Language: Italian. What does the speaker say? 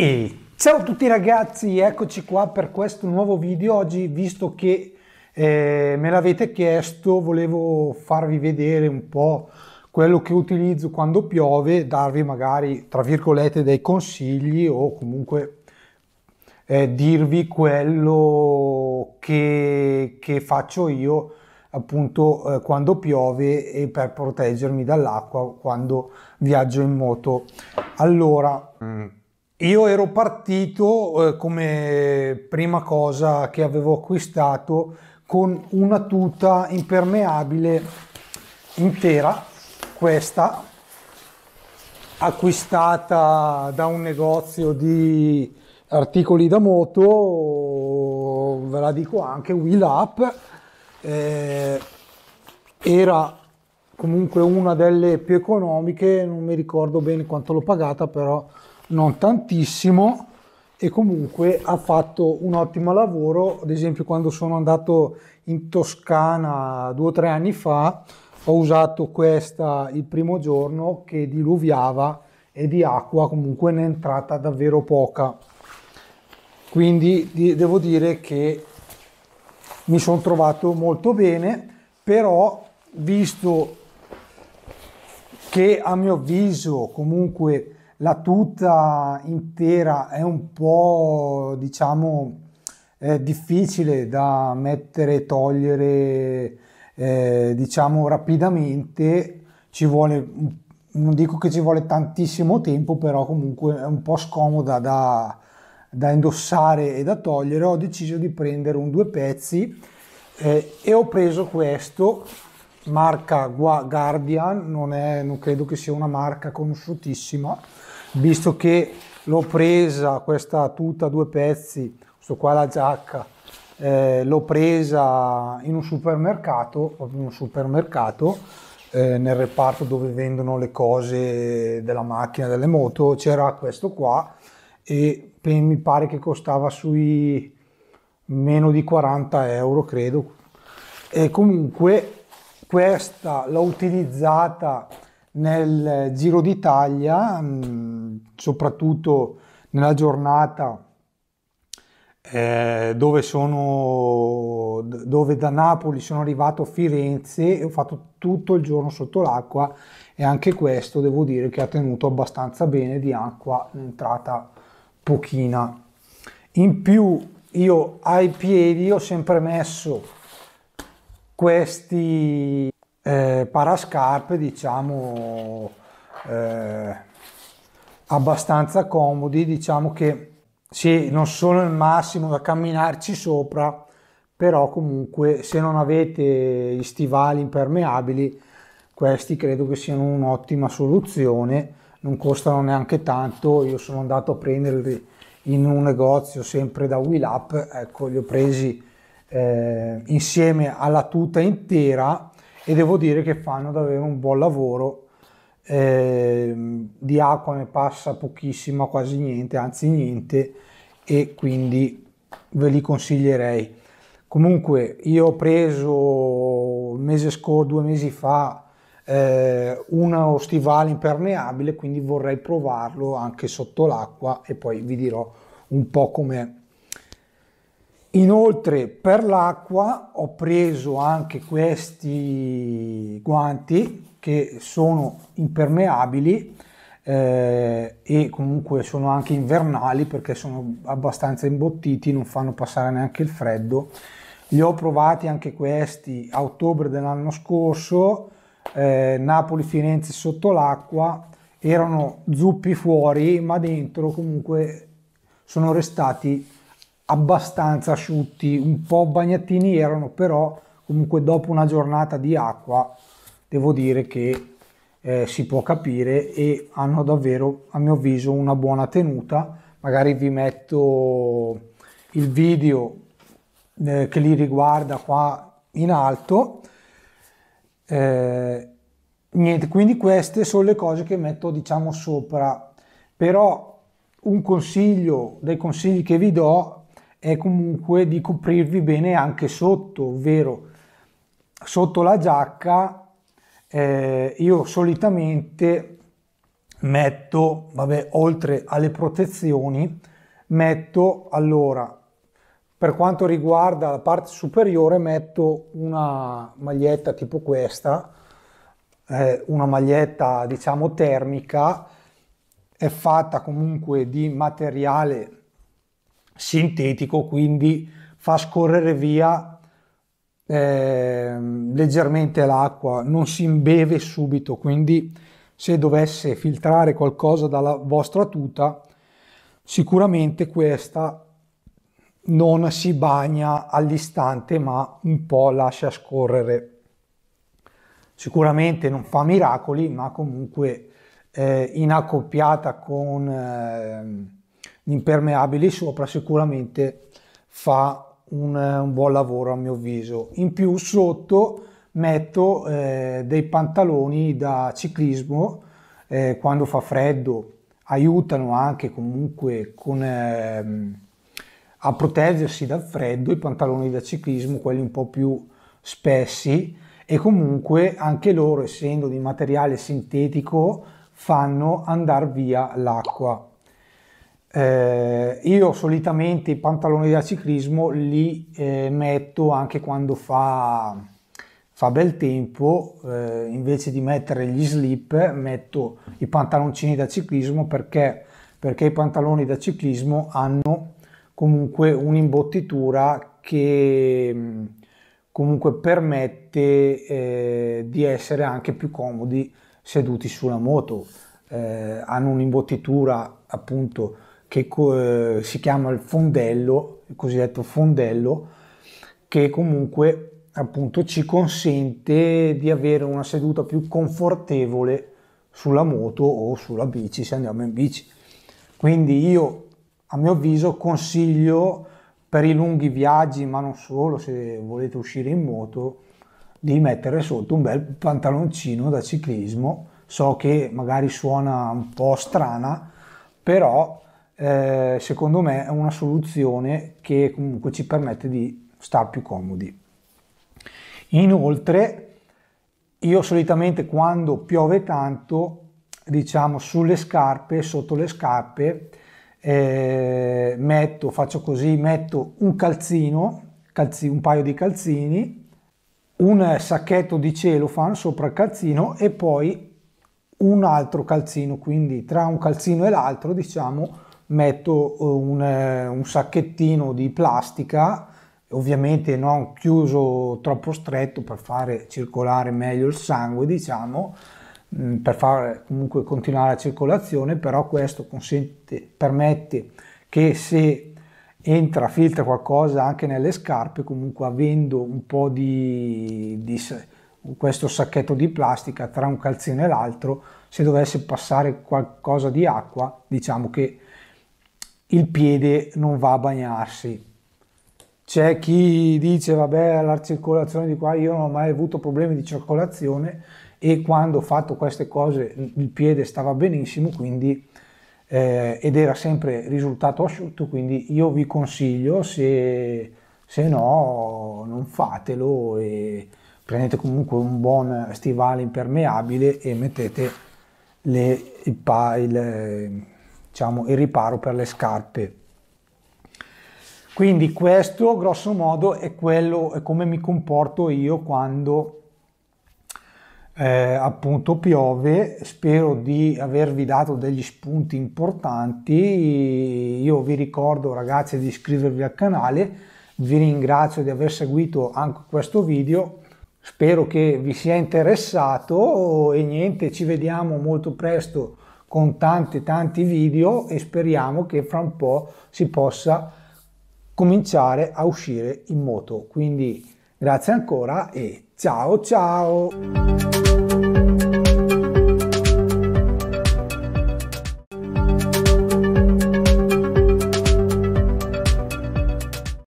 E ciao a tutti ragazzi, eccoci qua per questo nuovo video. Oggi, visto che eh, me l'avete chiesto, volevo farvi vedere un po' quello che utilizzo quando piove, darvi magari, tra virgolette, dei consigli o comunque eh, dirvi quello che, che, faccio io appunto eh, quando piove e per proteggermi dall'acqua quando viaggio in moto. Allora, mm, io ero partito eh, come prima cosa che avevo acquistato con una tuta impermeabile intera, questa acquistata da un negozio di articoli da moto, ve la dico anche, Wheel Up, eh, era comunque una delle più economiche, non mi ricordo bene quanto l'ho pagata, però non tantissimo e comunque ha fatto un ottimo lavoro, ad esempio quando sono andato in Toscana due o tre anni fa, ho usato questa il primo giorno che diluviava e di acqua comunque ne è entrata davvero poca. Quindi di, devo dire che mi sono trovato molto bene, però visto che a mio avviso comunque la tuta intera è un po' diciamo eh, difficile da mettere e togliere eh, diciamo rapidamente ci vuole non dico che ci vuole tantissimo tempo però comunque è un po' scomoda da, da indossare e da togliere, ho deciso di prendere un due pezzi eh, e ho preso questo marca Gua Guardian, non, è, non credo che sia una marca conosciutissima, visto che l'ho presa questa tuta a due pezzi, questo qua la giacca, eh, l'ho presa in un supermercato, proprio in un supermercato, eh, nel reparto dove vendono le cose della macchina, delle moto, c'era questo qua e mi pare che costava sui meno di 40 euro credo e comunque questa l'ho utilizzata nel Giro d'Italia mm, soprattutto nella giornata eh, dove sono dove da Napoli sono arrivato a Firenze e ho fatto tutto il giorno sotto l'acqua e anche questo devo dire che ha tenuto abbastanza bene di acqua l'entrata pochina. In più io ai piedi ho sempre messo questi eh, parascarpe diciamo eh, abbastanza comodi diciamo che sì non sono il massimo da camminarci sopra però comunque se non avete gli stivali impermeabili questi credo che siano un'ottima soluzione non costano neanche tanto, io sono andato a prenderli in un negozio sempre da Will Up, ecco, li ho presi eh, insieme alla tuta intera e devo dire che fanno davvero un buon lavoro. Eh, di acqua ne passa pochissima, quasi niente, anzi niente, e quindi ve li consiglierei. Comunque, io ho preso il mese scorso, due mesi fa, eh, uno stivale impermeabile, quindi vorrei provarlo anche sotto l'acqua e poi vi dirò un po' com'è. Inoltre per l'acqua ho preso anche questi guanti che sono impermeabili eh, e comunque sono anche invernali perché sono abbastanza imbottiti, non fanno passare neanche il freddo. Li ho provati anche questi a ottobre dell'anno scorso, eh, Napoli-Firenze sotto l'acqua, erano zuppi fuori, ma dentro comunque sono restati abbastanza asciutti, un po' bagnatini erano, però comunque dopo una giornata di acqua devo dire che eh, si può capire e hanno davvero a mio avviso una buona tenuta magari vi metto il video eh, che li riguarda qua in alto eh, niente, quindi queste sono le cose che metto diciamo sopra, però un consiglio dei consigli che vi do è comunque di coprirvi bene anche sotto, ovvero sotto la giacca eh, io solitamente metto, vabbè, oltre alle protezioni, metto allora per quanto riguarda la parte superiore metto una maglietta tipo questa, eh, una maglietta diciamo termica, è fatta comunque di materiale sintetico, quindi fa scorrere via eh, leggermente l'acqua, non si imbeve subito, quindi se dovesse filtrare qualcosa dalla vostra tuta, sicuramente questa non si bagna all'istante ma un po' lascia scorrere. Sicuramente non fa miracoli ma comunque eh, in accoppiata con eh, impermeabili sopra sicuramente fa un, eh, un, buon lavoro a mio avviso. In più sotto metto eh, dei pantaloni da ciclismo eh, quando fa freddo, aiutano anche comunque con ehm, a proteggersi dal freddo, i pantaloni da ciclismo, quelli un po' più spessi e comunque anche loro essendo di materiale sintetico fanno andare via l'acqua. Eh, io solitamente i pantaloni da ciclismo li eh, metto anche quando fa, fa bel tempo, eh, invece di mettere gli slip metto i pantaloncini da ciclismo perché, perché i pantaloni da ciclismo hanno comunque un'imbottitura che mm, comunque permette eh, di essere anche più comodi seduti sulla moto. Eh, hanno un'imbottitura appunto che eh, si chiama il fondello, il cosiddetto fondello, che comunque appunto ci consente di avere una seduta più confortevole sulla moto o sulla bici se andiamo in bici. Quindi io a mio avviso consiglio per i lunghi viaggi, ma non solo, se volete uscire in moto, di mettere sotto un bel pantaloncino da ciclismo. So che magari suona un po' strana, però eh, secondo me è una soluzione che comunque ci permette di star più comodi. Inoltre, io solitamente quando piove tanto, diciamo sulle scarpe, sotto le scarpe, eh, metto, faccio così, metto un calzino, calzi, un paio di calzini, un sacchetto di celofan sopra il calzino e poi un altro calzino, quindi tra un calzino e l'altro diciamo metto eh, un, eh, un sacchettino di plastica ovviamente non chiuso troppo stretto per fare circolare meglio il sangue, diciamo, Mm, per far comunque continuare la circolazione, però questo consente, permette che se entra, filtra qualcosa anche nelle scarpe, comunque avendo un po' di, di questo sacchetto di plastica tra un calzino e l'altro, se dovesse passare qualcosa di acqua, diciamo che il piede non va a bagnarsi. C'è chi dice, vabbè, la circolazione di qua, io non ho mai avuto problemi di circolazione, e quando ho fatto queste cose il piede stava benissimo, quindi eh, ed era sempre risultato asciutto, quindi io vi consiglio se, se no non fatelo e prendete comunque un buon stivale impermeabile e mettete le, il, il, diciamo, il riparo per le scarpe. Quindi questo grosso modo è, quello, è come mi comporto io quando eh, appunto piove, spero di avervi dato degli spunti importanti, io vi ricordo ragazzi di iscrivervi al canale, vi ringrazio di aver seguito anche questo video, spero che vi sia interessato e niente, ci vediamo molto presto con tanti tanti video e speriamo che fra un po' si possa cominciare a uscire in moto, quindi grazie ancora e ciao ciao!